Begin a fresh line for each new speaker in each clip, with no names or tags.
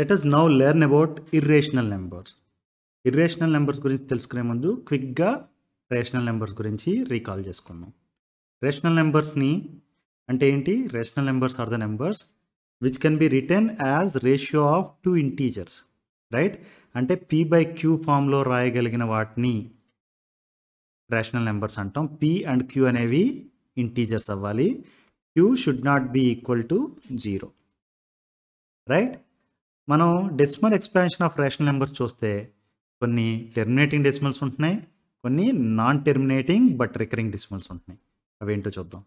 Let us now learn about irrational numbers irrational numbers గురించి తెలుసుకునే ముందు క్విక్గా రేషనల్ నెంబర్స్ గురించి రీకాల్ చేసుకుందాం రేషనల్ నెంబర్స్ని అంటే ఏంటి rational numbers are the numbers which can be written as ratio of two integers right అంటే పి బై క్యూ ఫామ్లో రాయగలిగిన వాటిని రేషనల్ నెంబర్స్ అంటాం పి అండ్ క్యూ అనేవి ఇంటీజర్స్ అవ్వాలి q should not be equal to zero right మనం decimal expansion of rational numbers చూస్తే కొన్ని టెర్మినేటింగ్ డెసిమల్స్ ఉంటున్నాయి కొన్ని non terminating but recurring decimals ఉంటున్నాయి అవేంటో చూద్దాం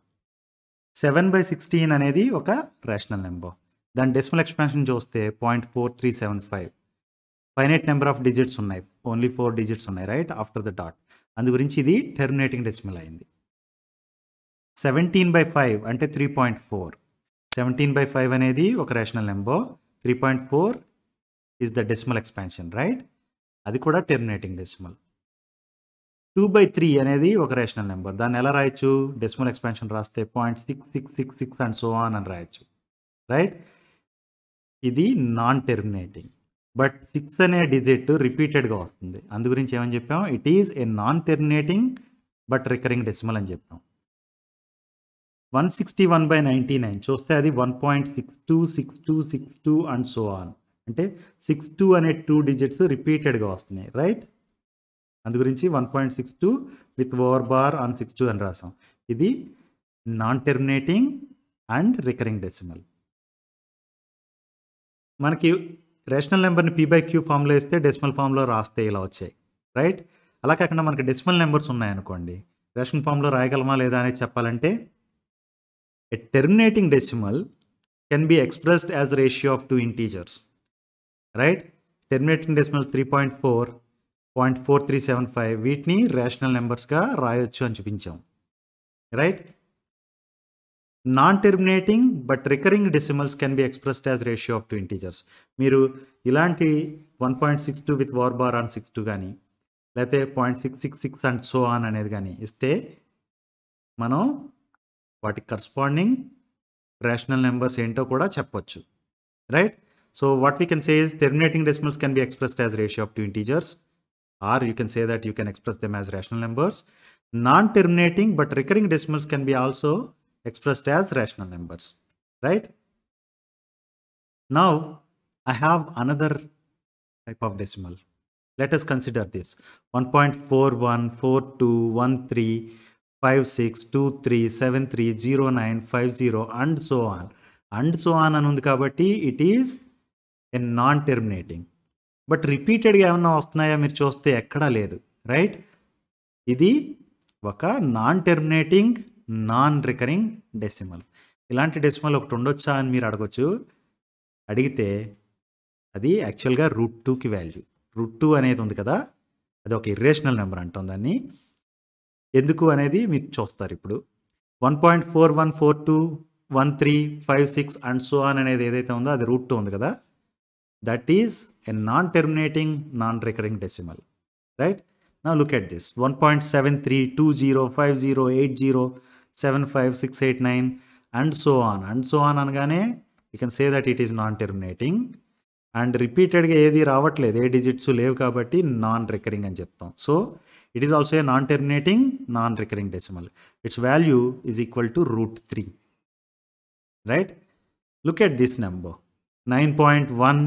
సెవెన్ బై సిక్స్టీన్ అనేది ఒక రేషనల్ నెంబర్ దాని డెసిమల్ ఎక్స్పాన్షన్ చూస్తే point four three seven five finite number of digits ఉన్నాయి ఓన్లీ ఫోర్ డిజిట్స్ ఉన్నాయి రైట్ ఆఫ్టర్ ద డాట్ అందు గురించి ఇది టెర్మినేటింగ్ డెసిమల్ అయింది సెవెంటీన్ బై ఫైవ్ అంటే three point four seventeen by five అనేది ఒక rational number three point four is the decimal expansion right అది కూడా terminating decimal two by three అనేది ఒక రేషనల్ నెంబర్ దాన్ని ఎలా రాయొచ్చు డెసిమల్ ఎక్స్పాన్షన్ రాస్తే point six six six six and so on అని రాయొచ్చు రైట్ ఇది నాన్ టెర్మినేటింగ్ బట్ సిక్స్ అనే డిజిట్ రిపీటెడ్గా వస్తుంది అందు గురించి ఏమని చెప్పాం it is a non terminating but recurring decimal అని చెప్పాం one sixty one by ninety nine చూస్తే అది one point six two six two six two and so on అంటే సిక్స్ టూ అనే టూ డిజిట్స్ రిపీటెడ్గా వస్తున్నాయి రైట్ అందు గురించి one point six two with over bar and six two అని రాసాం ఇది non terminating and recurring decimal మనకి రేషనల్ నెంబర్ని పీ బై క్యూ ఫామ్లో ఇస్తే డెసిమల్ ఫామ్లో రాస్తే ఇలా వచ్చాయి రైట్ అలా కాకుండా మనకి డెసిమల్ నెంబర్స్ ఉన్నాయనుకోండి రేషన్ ఫామ్లో రాయగలమా లేదా అనేది చెప్పాలంటే terminating decimal can be expressed A ratio of two integers right terminating ratio three point four point four three seven five వీటిని రేషనల్ నెంబర్స్గా రాయొచ్చు అని చూపించాం right non terminating but recurring decimals can be expressed as ratio of two integers మీరు ఇలాంటి one point six two with over bar on six two కానీ లేకపోతే point six six six and so on అనేది కానీ ఇస్తే మనం what corresponding rational numbers into koda chapochu. Right. So what we can say is terminating decimals can be expressed as ratio of two integers, or you can say that you can express them as rational numbers. Non-terminating but recurring decimals can be also expressed as rational numbers. Right. Now I have another type of decimal. Let us consider this 1.41, five five six two three seven zero nine zero and so on and so on అని ఉంది కాబట్టి it is a non terminating but రిపీటెడ్గా ఏమన్నా వస్తున్నాయా మీరు చూస్తే ఎక్కడా లేదు రైట్ ఇది ఒక non terminating non recurring decimal ఇలాంటి డెసిమల్ ఒకటి ఉండొచ్చా అని మీరు అడగచ్చు అడిగితే అది యాక్చువల్గా రూట్ టూకి వాల్యూ రూట్ టూ అనేది ఉంది కదా అది ఒక ఇర్రేషనల్ నెంబర్ అంటాం దాన్ని ఎందుకు అనేది మీరు చూస్తారు ఇప్పుడు one point four one four two one three five six and so on అనేది ఏదైతే ఉందో అది రూట్ టూ ఉంది కదా that is a non terminating non recurring decimal right now look at this one point seven three two zero five zero eight zero seven five six eight nine and so on and so on అనగానే you can say that it is non terminating and రిపీటెడ్గా ఏది రావట్లేదు ఏ digits లేవు కాబట్టి non recurring అని చెప్తాం so It is also a non-terminating, non-recurring decimal. Its value is equal to root 3. Right? Look at this number. 9.1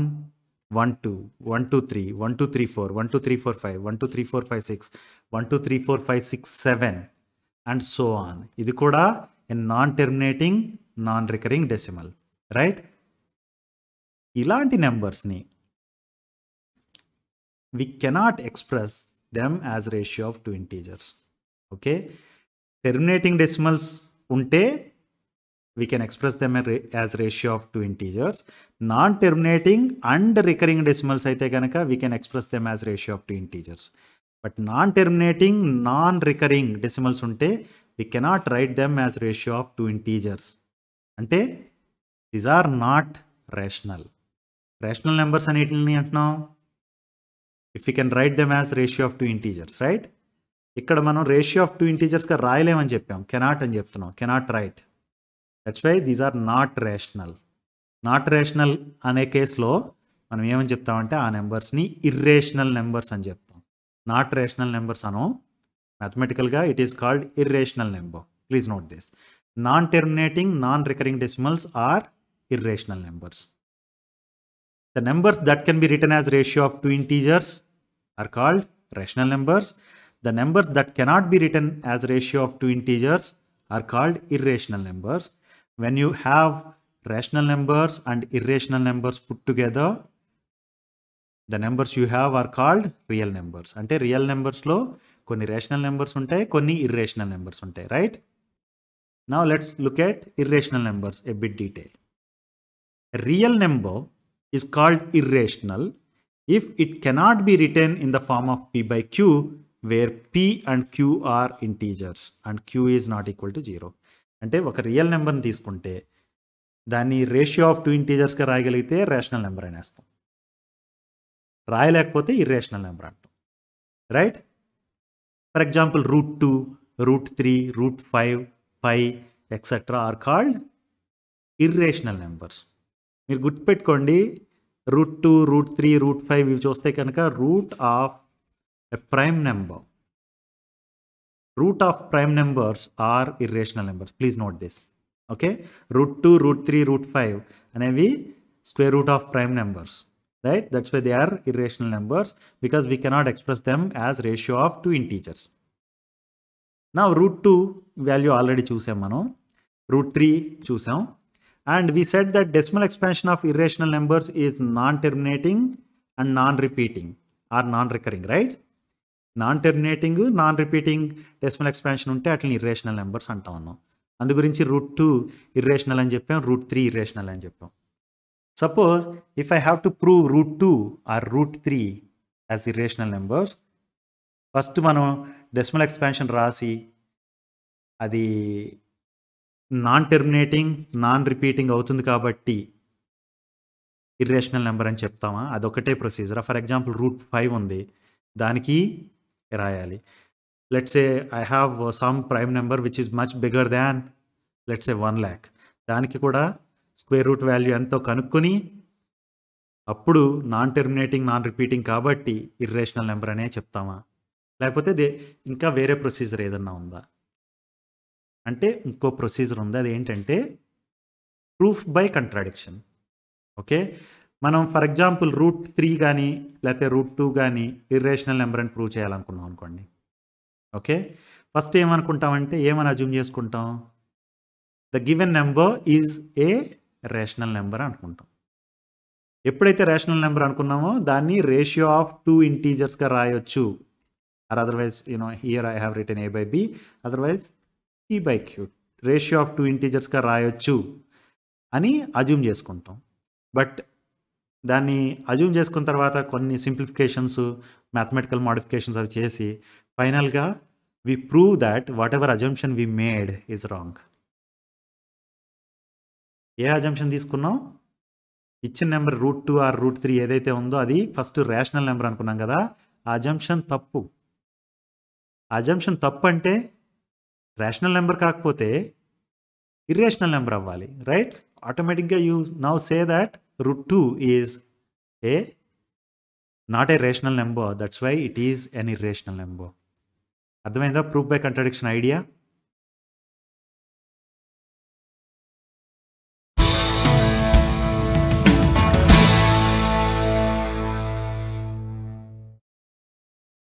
1 2 1 2 3 1 2 3 4 1 2 3 4 5 1 2 3 4 5 6 1 2 3 4 5 6 7 and so on. ఇది కూడా a non terminating non recurring decimal right ఇలాంటి నెంబర్స్ని We cannot express them as ratio of two integers. Okay. Terminating decimals unte, we can express them as ratio of two integers. Non-terminating and recurring decimals aithe ganaka, we can express them as ratio of two integers. But non-terminating, non-recurring decimals unte, we cannot write them as ratio of two integers. అంటే these are not rational rational numbers అన్నిటిని అంటున్నాం if you can write them as ratio of two integers right ఇక్కడ మనం ratio of two ఇంటీజర్స్గా రాయలేమని చెప్పాం cannot అని చెప్తున్నాం cannot right that's why these are not rational not rational అనే కేసులో మనం ఏమని చెప్తామంటే ఆ నెంబర్స్ని ఇర్రేషనల్ నెంబర్స్ అని చెప్తాం నాట్ రేషనల్ నెంబర్స్ అను మ్యాథమెటికల్గా it is called irrational number please note this non terminating non recurring decimals are irrational numbers the numbers that can be written as ratio of two integers are called rational numbers. The numbers that cannot be written as ratio of two integers are called irrational numbers. When you have rational numbers and irrational numbers put together, the numbers you have are called real numbers. real numbers నెంబర్స్లో కొన్ని rational numbers ఉంటాయి కొన్ని irrational numbers, ఉంటాయి right? Now let's look at irrational numbers a bit detail. A real number is called irrational if it cannot be written in the form of P by Q, where P and Q are integers and Q is not equal to 0. అంటే ఒక real నెంబర్ని తీసుకుంటే దాన్ని ratio of two ఇంటీజర్స్గా రాయగలిగితే rational number అనేస్తాం రాయలేకపోతే irrational number అంటాం right for example root two root three root five five etcetera are called irrational numbers మీరు గుర్తుపెట్టుకోండి root two root three root five इव चुस्ते root of prime number root of prime numbers are irrational number please note this okay root two root three root five अने square root of prime numbers right that they are irrational numbers because we cannot express them as ratio of two integers ना root two value already चूसा मैं root three चूसा and we said that decimal expansion of irrational numbers is non terminating and non repeating or non recurring right non terminating non repeating decimal expansion ఉంటే అట్లని irrational numbers అంటా ఉన్నాం అందు గురించి root two irrational అని చెప్పాం root three irrational అని చెప్పాం suppose if I have to prove root two or root three as irrational numbers first మనం డెసిమల్ ఎక్స్పాన్షన్ రాసి అది నాన్ టెర్మినేటింగ్ నాన్ రిపీటింగ్ అవుతుంది కాబట్టి ఇర్రేషనల్ నెంబర్ అని చెప్తామా అది ఒకటే procedure for example root five ఉంది దానికి రాయాలి let's a I have some prime number which is much bigger than let's a one lakh దానికి కూడా స్క్వేర్ రూట్ వాల్యూ ఎంతో కనుక్కొని అప్పుడు నాన్ టెర్మినేటింగ్ నాన్ రిపీటింగ్ కాబట్టి ఇర్రేషనల్ నెంబర్ అనే చెప్తామా లేకపోతే ఇంకా వేరే ప్రొసీజర్ ఏదన్నా ఉందా అంటే ఇంకో ప్రొసీజర్ ఉంది అది ఏంటంటే ప్రూఫ్ బై కంట్రాడిక్షన్ ఓకే మనం ఫర్ ఎగ్జాంపుల్ రూట్ త్రీ కానీ లేకపోతే రూట్ టూ కానీ ఇర్రేషనల్ నెంబర్ అని ప్రూవ్ చేయాలనుకున్నాం అనుకోండి ఓకే ఫస్ట్ ఏమనుకుంటామంటే ఏమని అజ్యూమ్ చేసుకుంటాం the given number is a rational number అనుకుంటాం ఎప్పుడైతే రేషనల్ నెంబర్ అనుకున్నామో దాన్ని రేషియో ఆఫ్ టూ ఇంటీజర్స్గా రాయొచ్చు or otherwise you know here I have written a by b otherwise p by q ratio of two ఇంటీజర్స్గా రాయొచ్చు అని అజ్యూమ్ చేసుకుంటాం బట్ దాన్ని అజ్యూమ్ చేసుకున్న తర్వాత కొన్ని సింప్లిఫికేషన్స్ మ్యాథమెటికల్ మాడిఫికేషన్స్ అవి చేసి ఫైనల్గా we prove that whatever assumption we made is wrong a assumption తీసుకున్నాం ఇచ్చిన నెంబర్ root two or root three ఏదైతే ఉందో అది ఫస్ట్ రేషనల్ నెంబర్ అనుకున్నాం కదా అజంప్షన్ తప్పు అజంప్షన్ తప్పు అంటే రేషనల్ నెంబర్ కాకపోతే ఇర్రేషనల్ నెంబర్ అవ్వాలి రైట్ ఆటోమేటిక్గా you now say that root two is a not a rational number that's why it is an irrational number అర్థమైందా ప్రూఫ్ బై కంట్రడిక్షన్ ఐడియా